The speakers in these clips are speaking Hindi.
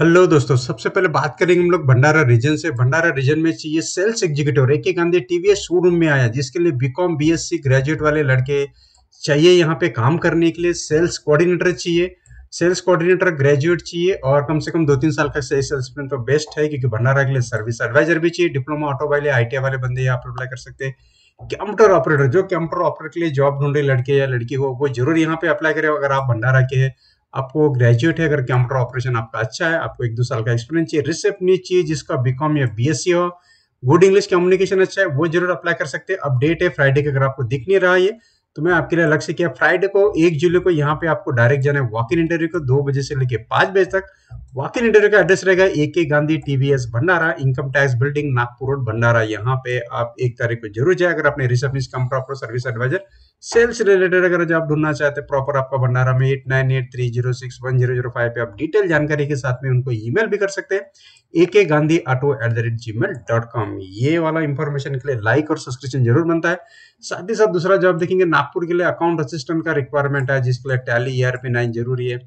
हेलो दोस्तों सबसे पहले बात करेंगे हम लोग भंडारा रीजन से भंडारा रीजन में चाहिए sales executive Rekhi Gandhi TVS showroom में आया जिसके लिए बीकॉम बीएससी ग्रेजुएट वाले लड़के चाहिए यहाँ पे काम करने के लिए सेल्स कोऑर्डिनेटर चाहिए सेल्स कोऑर्डिनेटर ग्रेजुएट चाहिए और कम से कम दो तीन साल का सेल्स एक्सपीरियंस तो बेस्ट है क्योंकि भंडारा के लिए सर्विस एडवाइजर भी चाहिए डिप्लोमा ऑटो वाले आई वाले बंदे यहाँ पर अप्लाई कर सकते हैं कंप्यूटर ऑपरेटर जो कंप्यूटर ऑपरेटर के लिए जॉब ढूंढ रहे लड़के या लड़की हो वो जरूर यहाँ पे अप्लाई करे अगर आप भंडारा के हैं आपको ग्रेजुएट है अगर कंप्यूटर ऑपरेशन आपका अच्छा है आपको एक दो साल का एक्सपीरियंस चाहिए रिसेप्ट नहीं चाहिए जिसका बीकॉम या बीएससी हो गुड इंग्लिश कम्युनिकेशन अच्छा है वो जरूर अप्लाई कर सकते हैं अपडेट है फ्राइडे के अगर आपको दिख नहीं रहा है तो मैं आपके लिए अलग से किया फ्राइडे को एक जुलाई को यहाँ पे आपको डायरेक्ट जाना है वॉक इन इंटरव्यू को दो बजे से लेकर पांच बजे तक वॉक इन इंटरव्यू का एड्रेस रहेगा A K Gandhi TVS Bhandara income tax building Nagpur road Bhandara यहाँ पे आप एक तारीख को जरूर जाए अगर अपने receptionist computer service advisor sales related अगर आप ढूंढना चाहते हैं प्रॉपर आपका भंडारा में eight nine eight three zero six one zero zero five पे आप डिटेल जानकारी के साथ में उनको ईमेल भी कर सकते हैं A K Gandhi auto at the rate G mail dot com ये वाला इन्फॉर्मेशन के लिए लाइक और सब्सक्रिप्शन जरूर बनता है साथ ही साथ दूसरा जॉब देखेंगे नागपुर के लिए अकाउंट असिस्टेंट का रिक्वायरमेंट है जिसके लिए टैली ई पी नाइन जरूरी है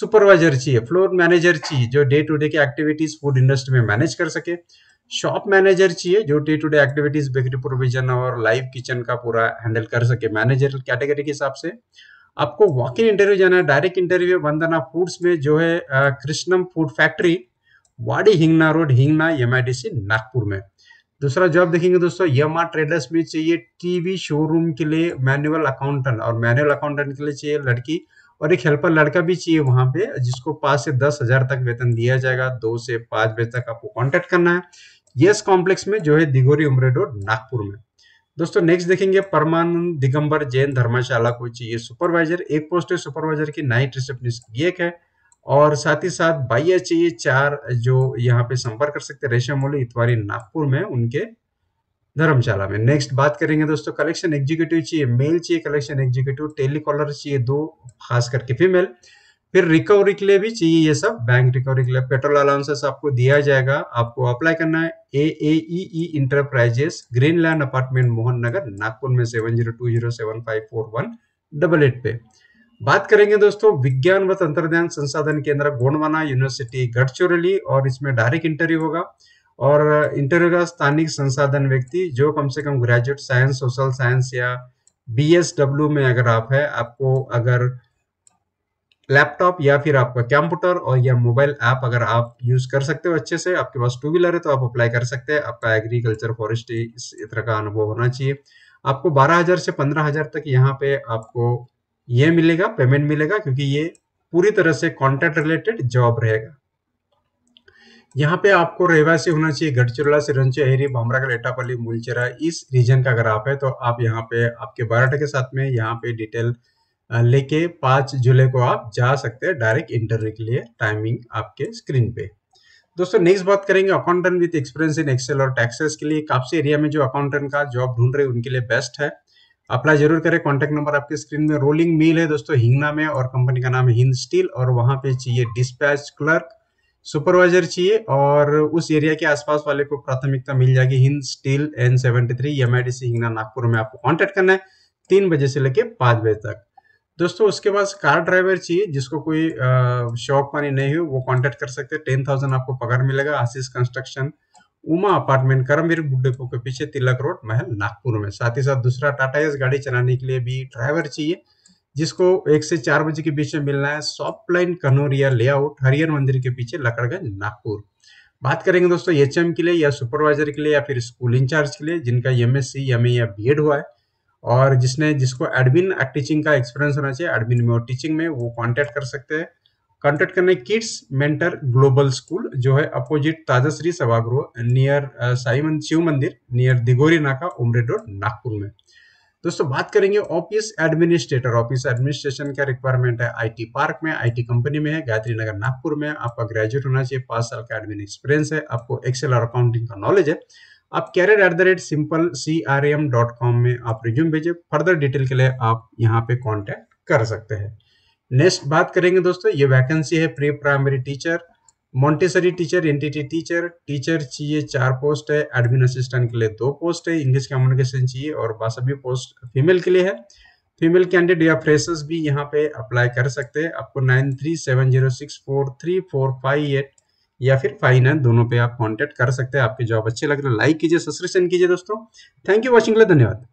सुपरवाइजर चाहिए फ्लोर मैनेजर चाहिए जो डे टू डे की एक्टिविटीज फूड इंडस्ट्री में मैनेज कर सके शॉप मैनेजर चाहिए जो day to day activities bakery provision और लाइव किचन का पूरा हैंडल कर सके मैनेजर कैटेगरी के हिसाब से आपको वॉक इन इंटरव्यू जाना है डायरेक्ट इंटरव्यू वंदना फूड्स में जो है कृष्णम food factory Wadi Hingna road Hingna M Nagpur में दूसरा जॉब देखेंगे दोस्तों यमा ट्रेडर्स में चाहिए टीवी शोरूम के लिए मैनुअल अकाउंटेंट और मैनुअल अकाउंटेंट के लिए चाहिए लड़की और एक हेल्पर लड़का भी चाहिए वहां पे जिसको पांच से दस हजार तक वेतन दिया जाएगा दो से पांच बजे तक आपको कांटेक्ट करना है यस कॉम्प्लेक्स में जो है दिगोरी उम्र रोड नागपुर में दोस्तों नेक्स्ट देखेंगे परमानंद दिगंबर जैन धर्मशाला को चाहिए सुपरवाइजर एक पोस्ट है सुपरवाइजर की नाइट रिसेप्शनिस्ट की एक है और साथ ही साथ बाइय चाहिए चार जो यहाँ पे संपर्क कर सकते रेशम ओली इतवारी नागपुर में उनके धर्मशाला में नेक्स्ट बात करेंगे दोस्तों कलेक्शन एग्जीक्यूटिव चाहिए मेल चाहिए कलेक्शन एग्जीक्यूटिव टेलीकॉलर चाहिए दो खास करके फीमेल फिर रिकवरी के लिए भी चाहिए ये सब बैंक रिकवरी के लिए पेट्रोल अलाउंसेस आपको दिया जाएगा आपको अप्लाई करना है A A E enterprises green land apartment Mohan Nagar Nagpur में seven zero two zero seven five four one double eight पे बात करेंगे दोस्तों विज्ञान व तंत्रज्ञान संसाधन केंद्र गोंडवाना यूनिवर्सिटी गढ़चिरौली और इसमें डायरेक्ट इंटरव्यू होगा और इंटरव्यू का स्थानिक संसाधन व्यक्ति जो कम से कम ग्रेजुएट साइंस सोशल साइंस या बी में अगर आप है आपको अगर लैपटॉप या फिर आपका कंप्यूटर और या मोबाइल ऐप अगर आप यूज कर सकते हो अच्छे से आपके पास टू व्हीलर है तो आप अप्लाई कर सकते हैं आपका एग्रीकल्चर फॉरेस्ट्री इस तरह का अनुभव होना चाहिए आपको 12000 से 15000 तक यहाँ पे आपको ये मिलेगा पेमेंट मिलेगा क्योंकि ये पूरी तरह से कॉन्ट्रैक्ट रिलेटेड जॉब रहेगा यहाँ पे आपको रहवासी होना चाहिए गढ़चिरोला सिरंचे बामरा का एटापल्ली मूलचेरा इस रीजन का अगर आप है तो आप यहाँ पे आपके बारह के साथ में यहाँ पे डिटेल लेके पांच जुलाई को आप जा सकते हैं डायरेक्ट इंटरव्यू के लिए टाइमिंग आपके स्क्रीन पे दोस्तों नेक्स्ट बात करेंगे accountant with experience in Excel और टैक्सेस के लिए काफी एरिया में जो अकाउंटेंट का जॉब ढूंढ रहे उनके लिए बेस्ट है अप्लाई जरूर करें कॉन्टेक्ट नंबर आपके स्क्रीन में रोलिंग मिल है दोस्तों हिंगना में और कंपनी का नाम है हिंद स्टील और वहां पे चाहिए डिस्पैच क्लर्क सुपरवाइजर चाहिए और उस एरिया के आसपास वाले को प्राथमिकता मिल जाएगी Hind steel N seventy three M Hingna Nagpur में आपको कॉन्टेक्ट करना है तीन बजे से लेके पांच बजे तक दोस्तों उसके पास कार ड्राइवर चाहिए जिसको कोई शौक पानी नहीं हो वो कांटेक्ट कर सकते हैं टेन थाउजेंड आपको पगार मिलेगा आशीष कंस्ट्रक्शन उमा अपार्टमेंट करमवीर बुड्डेपो के पीछे तिलक रोड महल नागपुर में साथ ही साथ दूसरा टाटा एस गाड़ी चलाने के लिए भी ड्राइवर चाहिए जिसको एक से चार बजे के बीच में मिलना है सॉफ्ट लाइन कनोरिया लेआउट हरियर मंदिर के पीछे लकड़गंज नागपुर बात करेंगे दोस्तों एच के लिए या सुपरवाइजर के लिए या फिर स्कूल इंचार्ज के लिए जिनका एम एस सी या बी हुआ है और जिसने जिसको एडमिन टीचिंग का एक्सपीरियंस होना चाहिए एडमिन में और टीचिंग में वो कॉन्टेक्ट कर सकते हैं कॉन्टेक्ट करने किड्स मेंटर ग्लोबल स्कूल जो है अपोजिट ताजाश्री सभागृह नियर साई शिव मंदिर नियर दिगोरी नाका उमरे रोड नागपुर में दोस्तों बात करेंगे ऑफिस एडमिनिस्ट्रेटर ऑफिस एडमिनिस्ट्रेशन का रिक्वायरमेंट है आईटी पार्क में आईटी कंपनी में है गायत्री नगर नागपुर में आपका ग्रेजुएट होना चाहिए पांच साल का एडमिन एक्सपीरियंस है आपको एक्सेल और अकाउंटिंग का नॉलेज है आप career at the rate simple C R M dot com में आप रिज्यूम भेजे फर्दर डिटेल के लिए आप यहाँ पे कॉन्टेक्ट कर सकते हैं नेक्स्ट बात करेंगे दोस्तों ये वैकेंसी है pre primary teacher Montessori teacher एंटिटी टीचर टीचर चाहिए चार पोस्ट है एडमिन असिस्टेंट के लिए दो पोस्ट है इंग्लिश कम्युनिकेशन चाहिए और बासभी पोस्ट फीमेल के लिए है फीमेल कैंडिडेट या फ्रेशर्स भी यहाँ पे अप्लाई कर सकते हैं आपको nine three seven zero six four three four five eight या फिर फाइन है दोनों पे आप कॉन्टेक्ट कर सकते हैं आपके जॉब अच्छे लग रहे हैं लाइक कीजिए सब्सक्रिप्शन कीजिए दोस्तों थैंक यू वॉचिंग के लिए धन्यवाद